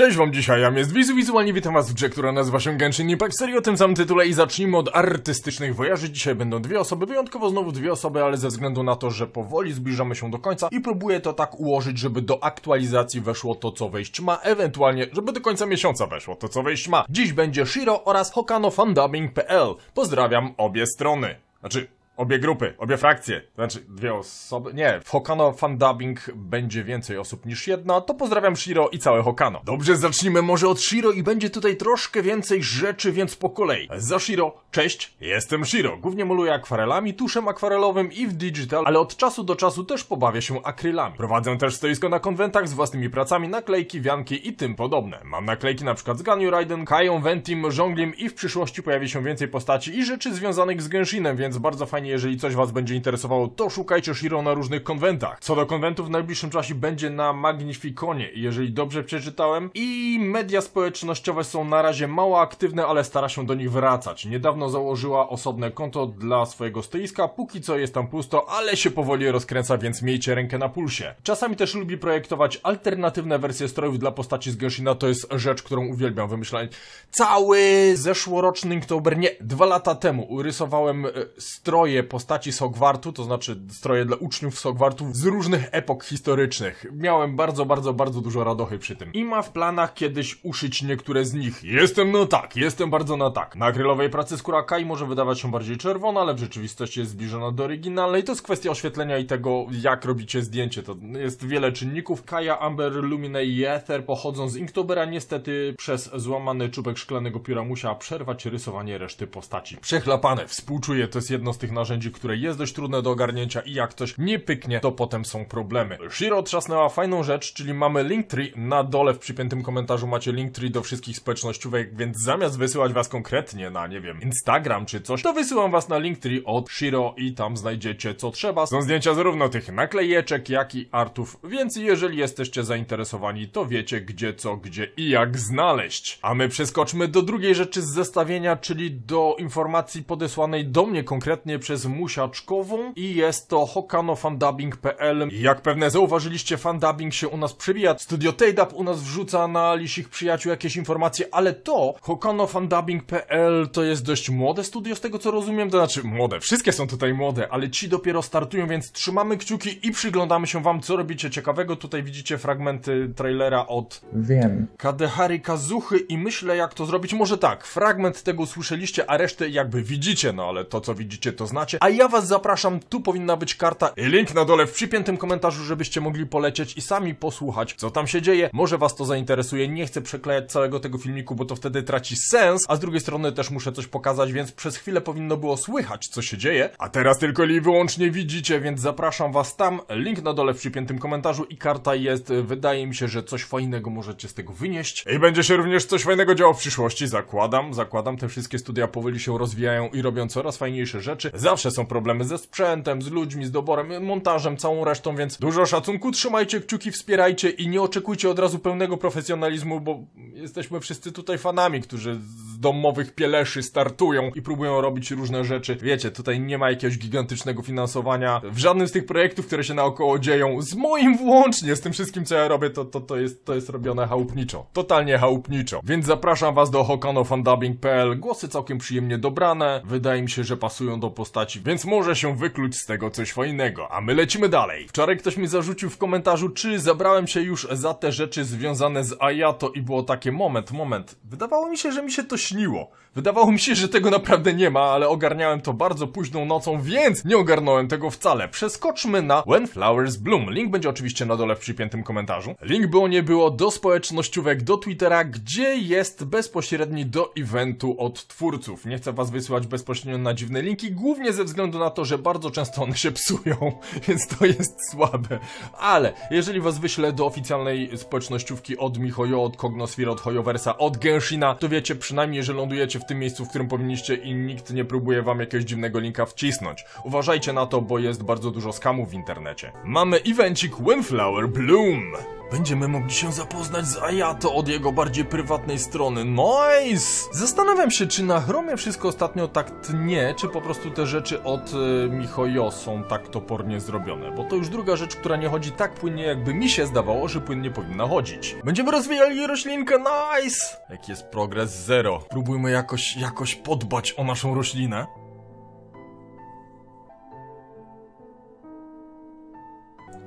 Cześć wam dzisiaj, ja jest Wizu, wizualnie witam was w grze, która nazywa się Genshin Impact, serii o tym samym tytule i zacznijmy od artystycznych wojaży. Dzisiaj będą dwie osoby, wyjątkowo znowu dwie osoby, ale ze względu na to, że powoli zbliżamy się do końca i próbuję to tak ułożyć, żeby do aktualizacji weszło to, co wejść ma, ewentualnie, żeby do końca miesiąca weszło to, co wejść ma. Dziś będzie Shiro oraz Hokano Fandubbing.pl. Pozdrawiam obie strony. Znaczy, obie grupy, obie frakcje, znaczy dwie osoby, nie, w Hokano fandubbing będzie więcej osób niż jedna, to pozdrawiam Shiro i całe Hokano. Dobrze, zacznijmy może od Shiro i będzie tutaj troszkę więcej rzeczy, więc po kolei. Za Shiro, cześć, jestem Shiro, głównie moluję akwarelami, tuszem akwarelowym i w digital, ale od czasu do czasu też pobawię się akrylami. Prowadzę też stoisko na konwentach z własnymi pracami, naklejki, wianki i tym podobne. Mam naklejki na przykład z Ganyu Raiden, Kają, Ventim, Żonglim i w przyszłości pojawi się więcej postaci i rzeczy związanych z Genshinem, więc bardzo fajnie jeżeli coś was będzie interesowało, to szukajcie Shiro na różnych konwentach. Co do konwentu w najbliższym czasie będzie na Magnificonie, jeżeli dobrze przeczytałem. I media społecznościowe są na razie mało aktywne, ale stara się do nich wracać. Niedawno założyła osobne konto dla swojego stoiska, póki co jest tam pusto, ale się powoli rozkręca, więc miejcie rękę na pulsie. Czasami też lubi projektować alternatywne wersje strojów dla postaci z Gyoshina, to jest rzecz, którą uwielbiam wymyślać. Cały zeszłoroczny Inktober, nie, dwa lata temu urysowałem e, stroje postaci z Hogwartu, to znaczy stroje dla uczniów z Hogwartu z różnych epok historycznych. Miałem bardzo, bardzo, bardzo dużo radochy przy tym. I ma w planach kiedyś uszyć niektóre z nich. Jestem na tak, jestem bardzo na tak. Na akrylowej pracy skóra Kai może wydawać się bardziej czerwona, ale w rzeczywistości jest zbliżona do oryginalnej. To jest kwestia oświetlenia i tego, jak robicie zdjęcie. To jest wiele czynników. Kaja, Amber, Lumine i Ether pochodzą z Inktobera. Niestety przez złamany czubek szklanego pióra musiała przerwać rysowanie reszty postaci. Przechlapane, współczuję, to jest jedno z tych narzędzi, które jest dość trudne do ogarnięcia i jak coś nie pyknie, to potem są problemy. Shiro trzasnęła fajną rzecz, czyli mamy Linktree. Na dole w przypiętym komentarzu macie Linktree do wszystkich społecznościówek, więc zamiast wysyłać was konkretnie na, nie wiem, Instagram czy coś, to wysyłam was na Linktree od Shiro i tam znajdziecie co trzeba. Są zdjęcia zarówno tych naklejeczek, jak i artów, więc jeżeli jesteście zainteresowani, to wiecie gdzie co, gdzie i jak znaleźć. A my przeskoczmy do drugiej rzeczy z zestawienia, czyli do informacji podesłanej do mnie konkretnie przez przez Musiaczkową i jest to hokanofandabing.pl. Jak pewnie zauważyliście, fandubbing się u nas przebija. Studio Taydap u nas wrzuca na lisich przyjaciół jakieś informacje, ale to hokanofandabing.pl to jest dość młode studio z tego co rozumiem, to znaczy młode, wszystkie są tutaj młode, ale ci dopiero startują, więc trzymamy kciuki i przyglądamy się wam, co robicie ciekawego. Tutaj widzicie fragmenty trailera od... Wiem. Kadehari Kazuchy i myślę jak to zrobić. Może tak, fragment tego słyszeliście, a resztę jakby widzicie, no ale to co widzicie to znaczy znacie. A ja was zapraszam, tu powinna być karta i link na dole w przypiętym komentarzu, żebyście mogli polecieć i sami posłuchać, co tam się dzieje. Może was to zainteresuje, nie chcę przeklejać całego tego filmiku, bo to wtedy traci sens, a z drugiej strony też muszę coś pokazać, więc przez chwilę powinno było słychać, co się dzieje. A teraz tylko i wyłącznie widzicie, więc zapraszam was tam, link na dole w przypiętym komentarzu i karta jest, y, wydaje mi się, że coś fajnego możecie z tego wynieść. I będzie się również coś fajnego działo w przyszłości, zakładam, zakładam, te wszystkie studia powoli się rozwijają i robią coraz fajniejsze rzeczy. Za Zawsze są problemy ze sprzętem, z ludźmi, z doborem, montażem, całą resztą, więc dużo szacunku, trzymajcie kciuki, wspierajcie i nie oczekujcie od razu pełnego profesjonalizmu, bo jesteśmy wszyscy tutaj fanami, którzy z domowych pieleszy startują i próbują robić różne rzeczy. Wiecie, tutaj nie ma jakiegoś gigantycznego finansowania w żadnym z tych projektów, które się naokoło dzieją, z moim włącznie, z tym wszystkim, co ja robię, to, to, to, jest, to jest robione chałupniczo. Totalnie chałupniczo. Więc zapraszam was do hokanofandubbing.pl. Głosy całkiem przyjemnie dobrane. Wydaje mi się, że pasują do postaci postaci, więc może się wykluć z tego coś fajnego. A my lecimy dalej. Wczoraj ktoś mi zarzucił w komentarzu, czy zabrałem się już za te rzeczy związane z Ayato i było takie, moment, moment, wydawało mi się, że mi się to śniło. Wydawało mi się, że tego naprawdę nie ma, ale ogarniałem to bardzo późną nocą, więc nie ogarnąłem tego wcale. Przeskoczmy na When Flowers Bloom. Link będzie oczywiście na dole w przypiętym komentarzu. Link było nie było do społecznościówek, do Twittera, gdzie jest bezpośredni do eventu od twórców. Nie chcę was wysyłać bezpośrednio na dziwne linki, głównie Głównie ze względu na to, że bardzo często one się psują, więc to jest słabe. Ale jeżeli was wyślę do oficjalnej społecznościówki od Michojo, od Kognosfir, od Hojoversa, od Genshina, to wiecie przynajmniej, że lądujecie w tym miejscu, w którym powinniście i nikt nie próbuje wam jakiegoś dziwnego linka wcisnąć. Uważajcie na to, bo jest bardzo dużo skamów w internecie. Mamy evencik Windflower Bloom! Będziemy mogli się zapoznać z Ayato od jego bardziej prywatnej strony. Nice! Zastanawiam się, czy na Chromie wszystko ostatnio tak tnie, czy po prostu te rzeczy od y, Michojo są tak topornie zrobione. Bo to już druga rzecz, która nie chodzi tak płynnie, jakby mi się zdawało, że płynnie powinna chodzić. Będziemy rozwijali roślinkę, nice! Jaki jest progres zero? Próbujmy jakoś, jakoś podbać o naszą roślinę.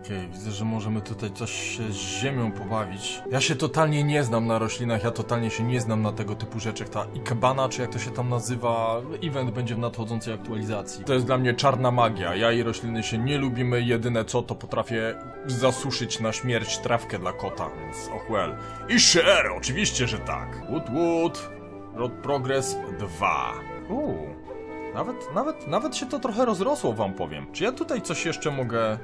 Okej, okay, widzę, że możemy tutaj coś się z ziemią pobawić. Ja się totalnie nie znam na roślinach, ja totalnie się nie znam na tego typu rzeczach. Ta ikbana, czy jak to się tam nazywa, event będzie w nadchodzącej aktualizacji. To jest dla mnie czarna magia. Ja i rośliny się nie lubimy, jedyne co to potrafię zasuszyć na śmierć trawkę dla kota, więc oh well. I share, oczywiście, że tak. Wood Wood, Road Progress 2. Uuu. Nawet, nawet, nawet się to trochę rozrosło, wam powiem. Czy ja tutaj coś jeszcze mogę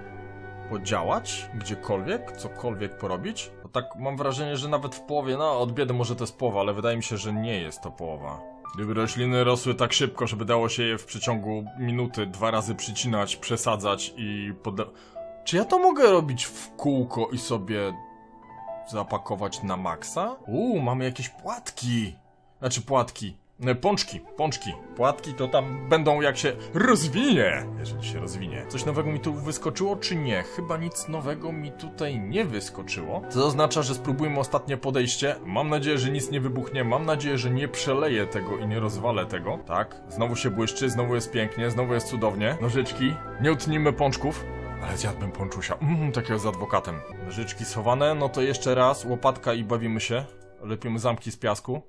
podziałać gdziekolwiek, cokolwiek porobić? Bo tak mam wrażenie, że nawet w połowie, no od biedy może to jest połowa, ale wydaje mi się, że nie jest to połowa. Gdyby rośliny rosły tak szybko, żeby dało się je w przeciągu minuty dwa razy przycinać, przesadzać i poda... Czy ja to mogę robić w kółko i sobie zapakować na maksa? Uuu, mamy jakieś płatki. Znaczy płatki. E, pączki, pączki, płatki to tam będą jak się rozwinie, jeżeli się rozwinie. Coś nowego mi tu wyskoczyło, czy nie? Chyba nic nowego mi tutaj nie wyskoczyło. Co oznacza, że spróbujmy ostatnie podejście. Mam nadzieję, że nic nie wybuchnie, mam nadzieję, że nie przeleję tego i nie rozwalę tego. Tak, znowu się błyszczy, znowu jest pięknie, znowu jest cudownie. Nożyczki, nie utnijmy pączków. Ale zjadłbym pączusia, mmm, takiego z adwokatem. Nożyczki schowane, no to jeszcze raz, łopatka i bawimy się. Lepimy zamki z piasku.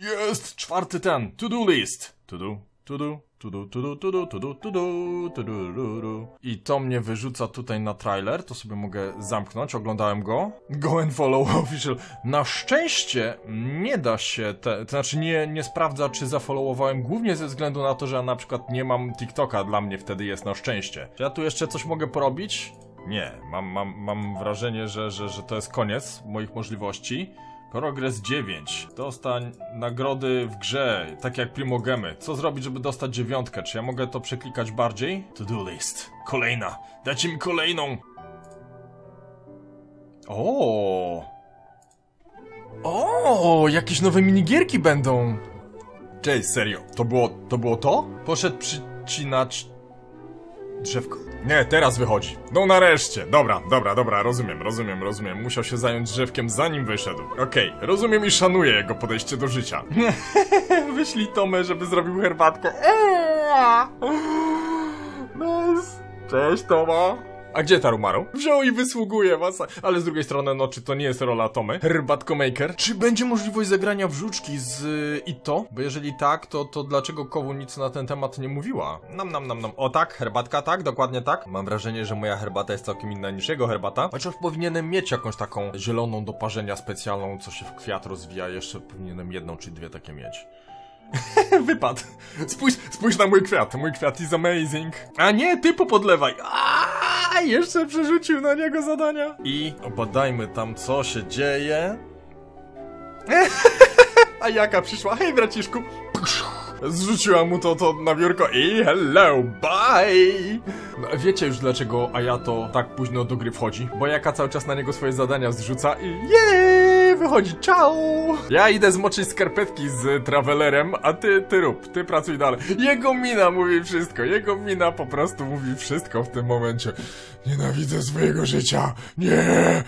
Jest czwarty ten. To do list. To do, to do, to to to to to do, do, do, do, do, i to mnie wyrzuca tutaj na trailer, to sobie mogę zamknąć, oglądałem go. Go and follow official. Na szczęście nie da się, te, to znaczy nie, nie sprawdza czy zafollowowałem, głównie ze względu na to, że ja na przykład nie mam TikToka, dla mnie wtedy jest na szczęście. Czy ja tu jeszcze coś mogę porobić? Nie, mam, mam, mam wrażenie, że, że, że to jest koniec moich możliwości. Progress 9. Dostań nagrody w grze, tak jak Primogemy. Co zrobić, żeby dostać dziewiątkę? Czy ja mogę to przeklikać bardziej? To do list. Kolejna. Dajcie mi kolejną. O. O, jakieś nowe minigierki będą. Cześć, serio. To było to? Było to? Poszedł przycinać drzewko. Nie, teraz wychodzi. No nareszcie. Dobra, dobra, dobra, rozumiem, rozumiem, rozumiem. Musiał się zająć drzewkiem zanim wyszedł. Okej, okay, rozumiem i szanuję jego podejście do życia. Wyślij Tomę, żeby zrobił herbatkę. Eee! Cześć Toma. A gdzie Tarumaru? Wziął i wysługuje was, ale z drugiej strony, no czy to nie jest rola Tomy? Herbatkomaker? Czy będzie możliwość zagrania wrzuczki z y, i to? Bo jeżeli tak, to, to dlaczego Kowu nic na ten temat nie mówiła? Nam, nam, nam, nam. O tak, herbatka tak, dokładnie tak. Mam wrażenie, że moja herbata jest całkiem inna niż jego herbata. Chociaż powinienem mieć jakąś taką zieloną do parzenia specjalną, co się w kwiat rozwija. Jeszcze powinienem jedną czy dwie takie mieć. Wypadł. Spójrz, spójrz na mój kwiat. Mój kwiat is amazing. A nie, ty podlewaj. Aaaa, jeszcze przerzucił na niego zadania. I obadajmy tam, co się dzieje. A jaka przyszła? Hej, braciszku. Zrzuciła mu to, to na biurko i hello, bye! No, wiecie już dlaczego Ayato tak późno do gry wchodzi, bo Jaka cały czas na niego swoje zadania zrzuca i yeah! wychodzi, ciao! Ja idę zmoczyć skarpetki z travelerem, a ty, ty rób, ty pracuj dalej. Jego mina mówi wszystko, jego mina po prostu mówi wszystko w tym momencie. Nienawidzę swojego życia, nie!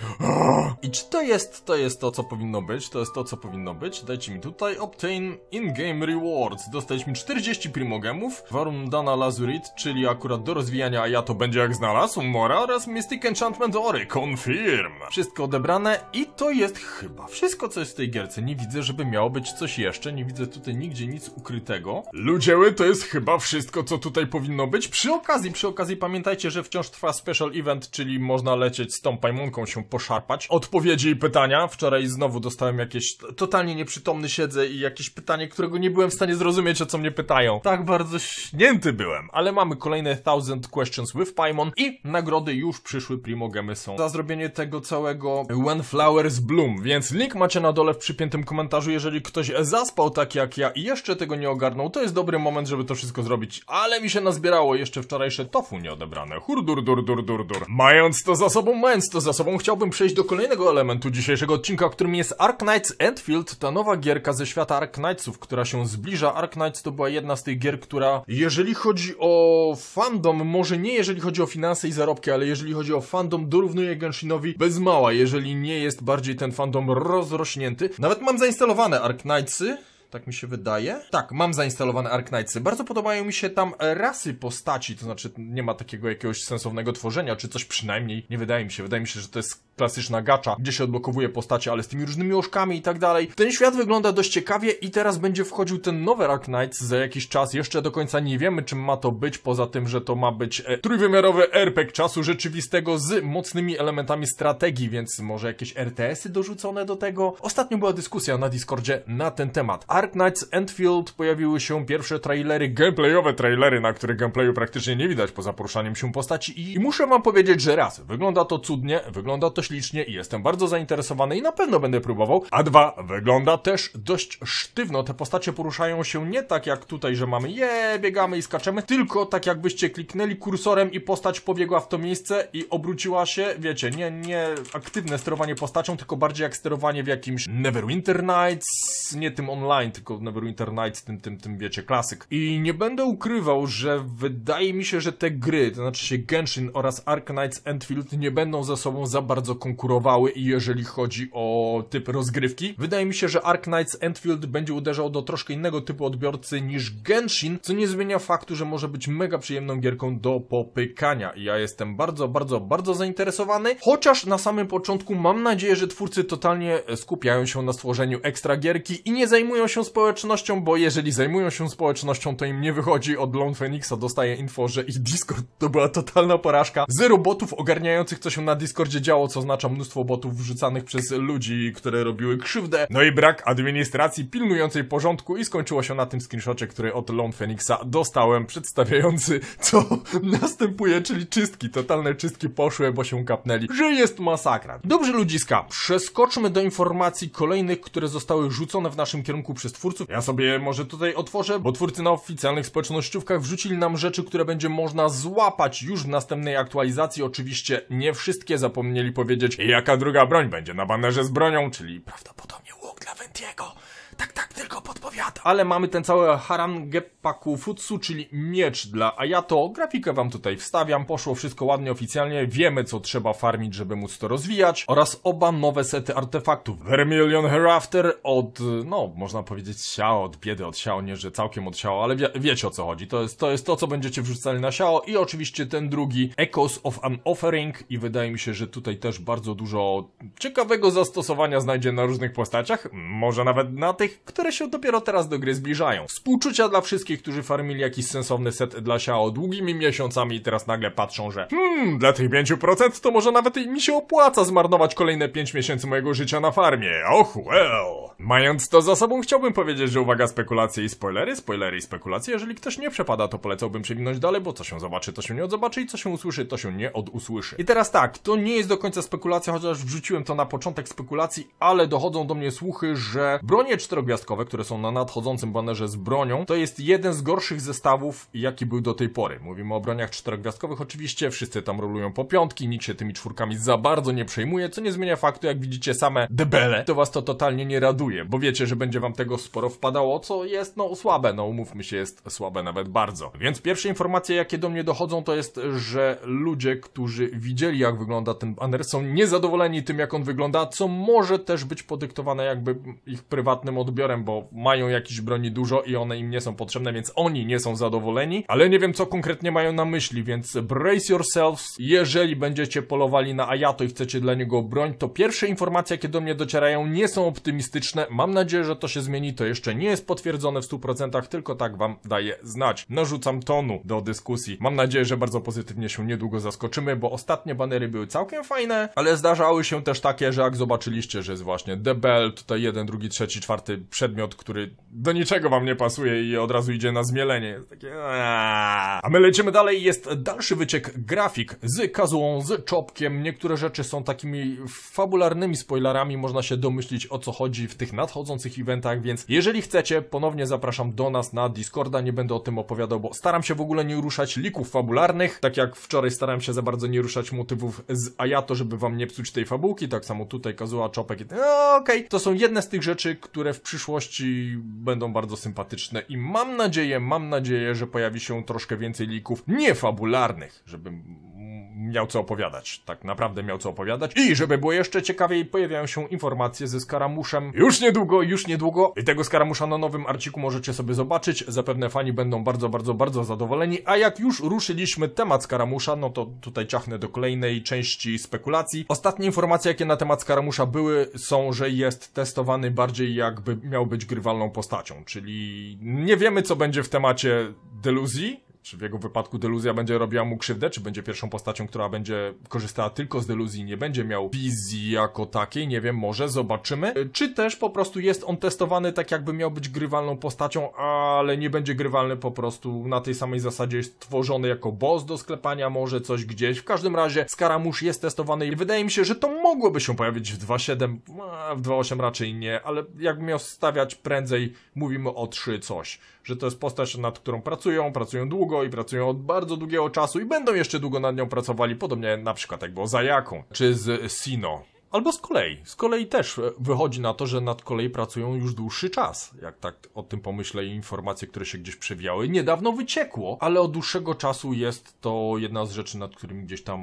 I czy to jest, to jest to, co powinno być, to jest to, co powinno być? Dajcie mi tutaj, obtain in-game rewards. Dostaliśmy 40 primogemów, warum dana lazurit, czyli akurat do rozwijania, a ja to będzie jak znalazł, mora oraz mystic enchantment ory, confirm. Wszystko odebrane i to jest chyba podoba. Wszystko, co jest w tej gierce, nie widzę, żeby miało być coś jeszcze, nie widzę tutaj nigdzie nic ukrytego. Ludzieły, to jest chyba wszystko, co tutaj powinno być. Przy okazji, przy okazji pamiętajcie, że wciąż trwa special event, czyli można lecieć z tą pajmunką się poszarpać. Odpowiedzi i pytania. Wczoraj znowu dostałem jakieś totalnie nieprzytomny siedzę i jakieś pytanie, którego nie byłem w stanie zrozumieć, o co mnie pytają. Tak bardzo śnięty byłem, ale mamy kolejne Thousand Questions with Paimon i nagrody już przyszły Primogemy są za zrobienie tego całego When Flowers Bloom, więc Link macie na dole w przypiętym komentarzu. Jeżeli ktoś zaspał tak jak ja i jeszcze tego nie ogarnął, to jest dobry moment, żeby to wszystko zrobić. Ale mi się nazbierało jeszcze wczorajsze tofu nieodebrane. Hurdur, dur, dur, dur, dur. Mając to za sobą, mając to za sobą, chciałbym przejść do kolejnego elementu dzisiejszego odcinka, którym jest Knights Endfield, ta nowa gierka ze świata Knightsów, która się zbliża. Knights to była jedna z tych gier, która jeżeli chodzi o fandom, może nie jeżeli chodzi o finanse i zarobki, ale jeżeli chodzi o fandom, dorównuje Genshinowi bez mała, jeżeli nie jest bardziej ten fandom rozrośnięty. Nawet mam zainstalowane Ark Tak mi się wydaje. Tak, mam zainstalowane Arknightsy. Bardzo podobają mi się tam rasy postaci, to znaczy nie ma takiego jakiegoś sensownego tworzenia, czy coś przynajmniej. Nie wydaje mi się. Wydaje mi się, że to jest klasyczna gacza, gdzie się odblokowuje postacie, ale z tymi różnymi łóżkami i tak dalej. Ten świat wygląda dość ciekawie i teraz będzie wchodził ten nowy Ark Knights za jakiś czas. Jeszcze do końca nie wiemy, czym ma to być, poza tym, że to ma być e, trójwymiarowy RPG czasu rzeczywistego z mocnymi elementami strategii, więc może jakieś RTS-y dorzucone do tego. Ostatnio była dyskusja na Discordzie na ten temat. Ark Knights Endfield pojawiły się pierwsze trailery, gameplayowe trailery, na których gameplayu praktycznie nie widać poza poruszaniem się postaci i, i muszę wam powiedzieć, że raz, wygląda to cudnie, wygląda to ślicznie i jestem bardzo zainteresowany i na pewno będę próbował. A dwa, wygląda też dość sztywno. Te postacie poruszają się nie tak jak tutaj, że mamy je, biegamy i skaczemy, tylko tak jakbyście kliknęli kursorem i postać pobiegła w to miejsce i obróciła się, wiecie, nie, nie aktywne sterowanie postacią, tylko bardziej jak sterowanie w jakimś Neverwinter Nights, nie tym online, tylko Neverwinter Nights, tym, tym, tym, wiecie, klasyk. I nie będę ukrywał, że wydaje mi się, że te gry, to znaczy się Genshin oraz Ark Knights Endfield nie będą ze sobą za bardzo konkurowały i jeżeli chodzi o typ rozgrywki. Wydaje mi się, że Ark Knights Endfield będzie uderzał do troszkę innego typu odbiorcy niż Genshin, co nie zmienia faktu, że może być mega przyjemną gierką do popykania i ja jestem bardzo, bardzo, bardzo zainteresowany, chociaż na samym początku mam nadzieję, że twórcy totalnie skupiają się na stworzeniu ekstra gierki i nie zajmują się społecznością, bo jeżeli zajmują się społecznością, to im nie wychodzi od Lone Phoenixa, dostaje info, że ich Discord to była totalna porażka. Zero botów ogarniających, co się na Discordzie działo, co oznacza mnóstwo botów wrzucanych przez ludzi, które robiły krzywdę, no i brak administracji pilnującej porządku i skończyło się na tym screenshocie, który od Lone Phoenixa dostałem, przedstawiający co następuje, czyli czystki, totalne czystki poszły, bo się kapnęli, że jest masakra. Dobrze ludziska, przeskoczmy do informacji kolejnych, które zostały rzucone w naszym kierunku przez twórców. Ja sobie może tutaj otworzę, bo twórcy na oficjalnych społecznościówkach wrzucili nam rzeczy, które będzie można złapać już w następnej aktualizacji. Oczywiście nie wszystkie zapomnieli powiedzieć i jaka druga broń będzie na banerze z bronią, czyli prawdopodobnie łuk dla Ventiego tak, tak, tylko podpowiadam. Ale mamy ten cały paku Futsu, czyli miecz dla Ayato. Grafikę wam tutaj wstawiam, poszło wszystko ładnie, oficjalnie. Wiemy, co trzeba farmić, żeby móc to rozwijać. Oraz oba nowe sety artefaktów. Vermilion Hereafter od, no, można powiedzieć siało, od biedy, od siało, nie, że całkiem od siało, ale wie, wiecie o co chodzi. To jest, to jest to, co będziecie wrzucali na siało. I oczywiście ten drugi, Echoes of an Offering. I wydaje mi się, że tutaj też bardzo dużo ciekawego zastosowania znajdzie na różnych postaciach. Może nawet na tych tych, które się dopiero teraz do gry zbliżają. Współczucia dla wszystkich, którzy farmili jakiś sensowny set dla Siao długimi miesiącami i teraz nagle patrzą, że hmm, dla tych 5% to może nawet mi się opłaca zmarnować kolejne 5 miesięcy mojego życia na farmie. Och, well. Mając to za sobą, chciałbym powiedzieć, że uwaga, spekulacje i spoilery, spoilery i spekulacje. Jeżeli ktoś nie przepada, to polecałbym przeginąć dalej, bo co się zobaczy, to się nie odzobaczy i co się usłyszy, to się nie odusłyszy. I teraz tak, to nie jest do końca spekulacja, chociaż wrzuciłem to na początek spekulacji, ale dochodzą do mnie słuchy, że bronie czterogwiazdkowe, które są na nadchodzącym banerze z bronią, to jest jeden z gorszych zestawów, jaki był do tej pory. Mówimy o broniach czterogwiazdkowych, oczywiście wszyscy tam rolują po piątki, nikt się tymi czwórkami za bardzo nie przejmuje, co nie zmienia faktu, jak widzicie same debele, to was to totalnie nie raduje bo wiecie, że będzie wam tego sporo wpadało, co jest no słabe, no umówmy się, jest słabe nawet bardzo. Więc pierwsze informacje, jakie do mnie dochodzą, to jest, że ludzie, którzy widzieli jak wygląda ten banner, są niezadowoleni tym, jak on wygląda, co może też być podyktowane jakby ich prywatnym odbiorem, bo mają jakiś broni dużo i one im nie są potrzebne, więc oni nie są zadowoleni, ale nie wiem, co konkretnie mają na myśli, więc brace yourselves, jeżeli będziecie polowali na Ayato i chcecie dla niego broń, to pierwsze informacje, jakie do mnie docierają, nie są optymistyczne, Mam nadzieję, że to się zmieni. To jeszcze nie jest potwierdzone w 100%, tylko tak wam daję znać. Narzucam tonu do dyskusji. Mam nadzieję, że bardzo pozytywnie się niedługo zaskoczymy, bo ostatnie banery były całkiem fajne, ale zdarzały się też takie, że jak zobaczyliście, że jest właśnie The Bell, tutaj jeden, drugi, trzeci, czwarty przedmiot, który do niczego wam nie pasuje i od razu idzie na zmielenie. Jest takie... A my lecimy dalej. Jest dalszy wyciek grafik z kazuą, z czopkiem. Niektóre rzeczy są takimi fabularnymi spoilerami. Można się domyślić o co chodzi w tych nadchodzących, nadchodzących eventach, więc jeżeli chcecie, ponownie zapraszam do nas na Discorda, nie będę o tym opowiadał, bo staram się w ogóle nie ruszać lików fabularnych, tak jak wczoraj starałem się za bardzo nie ruszać motywów z Ayato, żeby wam nie psuć tej fabułki, tak samo tutaj Kazuła, Czopek i no, okej, okay. to są jedne z tych rzeczy, które w przyszłości będą bardzo sympatyczne i mam nadzieję, mam nadzieję, że pojawi się troszkę więcej lików niefabularnych, żeby miał co opowiadać. Tak naprawdę miał co opowiadać. I żeby było jeszcze ciekawiej, pojawiają się informacje ze Skaramuszem. Już niedługo, już niedługo. I tego Skaramusza na nowym arciku możecie sobie zobaczyć. Zapewne fani będą bardzo, bardzo, bardzo zadowoleni. A jak już ruszyliśmy temat Skaramusza, no to tutaj ciachnę do kolejnej części spekulacji. Ostatnie informacje, jakie na temat Skaramusza były, są, że jest testowany bardziej jakby miał być grywalną postacią. Czyli nie wiemy, co będzie w temacie deluzji, czy w jego wypadku deluzja będzie robiła mu krzywdę, czy będzie pierwszą postacią, która będzie korzystała tylko z deluzji, nie będzie miał wizji jako takiej, nie wiem, może zobaczymy. Y, czy też po prostu jest on testowany tak jakby miał być grywalną postacią, ale nie będzie grywalny po prostu na tej samej zasadzie jest tworzony jako boss do sklepania, może coś gdzieś. W każdym razie Skaramusz jest testowany i wydaje mi się, że to mogłoby się pojawić w 2.7, w 2.8 raczej nie, ale jakbym miał stawiać prędzej, mówimy o 3 coś że to jest postać, nad którą pracują, pracują długo i pracują od bardzo długiego czasu i będą jeszcze długo nad nią pracowali, podobnie na przykład jak było z Ayaką, czy z Sino. Albo z kolei. Z kolei też e, wychodzi na to, że nad kolei pracują już dłuższy czas. Jak tak o tym pomyślę i informacje, które się gdzieś przewijały, niedawno wyciekło, ale od dłuższego czasu jest to jedna z rzeczy, nad którymi gdzieś tam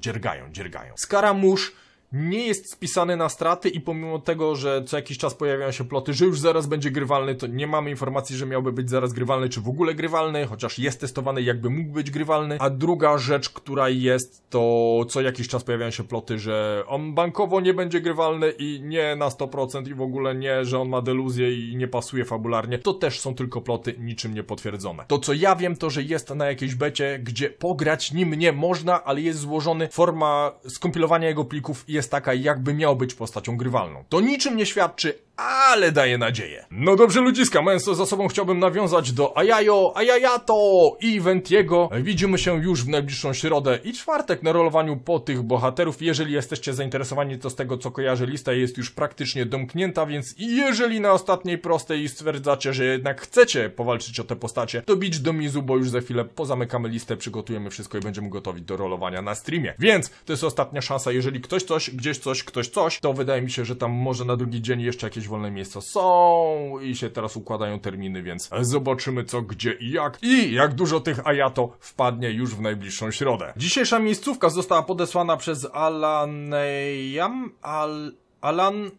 dziergają, dziergają. Skaramusz nie jest spisany na straty i pomimo tego, że co jakiś czas pojawiają się ploty, że już zaraz będzie grywalny, to nie mamy informacji, że miałby być zaraz grywalny, czy w ogóle grywalny, chociaż jest testowany, jakby mógł być grywalny. A druga rzecz, która jest, to co jakiś czas pojawiają się ploty, że on bankowo nie będzie grywalny i nie na 100% i w ogóle nie, że on ma deluzję i nie pasuje fabularnie. To też są tylko ploty niczym nie potwierdzone. To co ja wiem, to że jest na jakiejś becie, gdzie pograć nim nie można, ale jest złożony, forma skompilowania jego plików jest jest taka jakby miał być postacią grywalną. To niczym nie świadczy ale daje nadzieję. No dobrze ludziska, mając to za sobą chciałbym nawiązać do Ajajo, Ajajato i Ventiego. Widzimy się już w najbliższą środę i czwartek na rolowaniu po tych bohaterów. Jeżeli jesteście zainteresowani, to z tego co kojarzę, lista jest już praktycznie domknięta, więc jeżeli na ostatniej prostej stwierdzacie, że jednak chcecie powalczyć o te postacie, to bić do Mizu, bo już za chwilę pozamykamy listę, przygotujemy wszystko i będziemy gotowi do rolowania na streamie. Więc to jest ostatnia szansa, jeżeli ktoś coś, gdzieś coś, ktoś coś, to wydaje mi się, że tam może na drugi dzień jeszcze jakieś wolne miejsca są i się teraz układają terminy, więc zobaczymy co, gdzie i jak i jak dużo tych Ayato wpadnie już w najbliższą środę. Dzisiejsza miejscówka została podesłana przez Alanejam, Al... Alan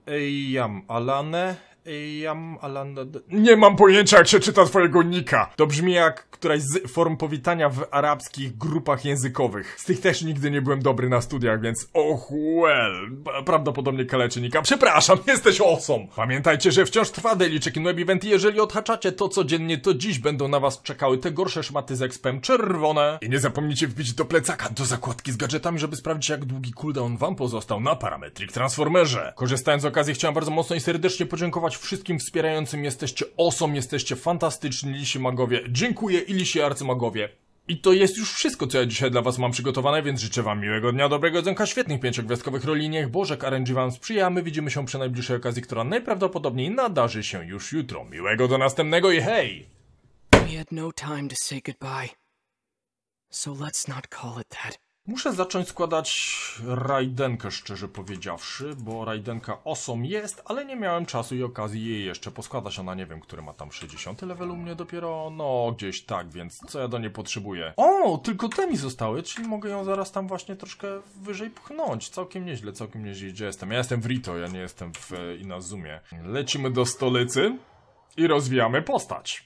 Jam, Alane Y, ja Alan... Nie mam pojęcia, jak się czyta twojego nika. To brzmi jak któraś z form powitania w arabskich grupach językowych. Z tych też nigdy nie byłem dobry na studiach, więc oh well. Prawdopodobnie nika. Przepraszam, jesteś osą. Pamiętajcie, że wciąż trwa Daily Check-in Web Event i jeżeli odhaczacie to codziennie, to dziś będą na was czekały te gorsze szmaty z ekspem czerwone. I nie zapomnijcie wbić do plecaka, do zakładki z gadżetami, żeby sprawdzić jak długi cooldown wam pozostał na Parametric Transformerze. Korzystając z okazji chciałem bardzo mocno i serdecznie podziękować podziękować wszystkim wspierającym. Jesteście osom, jesteście fantastyczni lisi magowie. Dziękuję i lisi arcymagowie. I to jest już wszystko, co ja dzisiaj dla was mam przygotowane, więc życzę wam miłego dnia, dobrego jedzonka, świetnych pięciogwiazdkowych roli, niech Bożek RNG wam sprzyja, my widzimy się przy najbliższej okazji, która najprawdopodobniej nadarzy się już jutro. Miłego do następnego i hej! We had no time to say goodbye, so let's not call it that. Muszę zacząć składać Rajdenkę, szczerze powiedziawszy, bo Rajdenka osom jest, ale nie miałem czasu i okazji jej jeszcze poskładać. Ona nie wiem, który ma tam 60 level u mnie dopiero, no gdzieś tak, więc co ja do niej potrzebuję. O, tylko te mi zostały, czyli mogę ją zaraz tam właśnie troszkę wyżej pchnąć. Całkiem nieźle, całkiem nieźle, gdzie jestem. Ja jestem w Rito, ja nie jestem w e, Inazumie. Lecimy do stolicy i rozwijamy postać.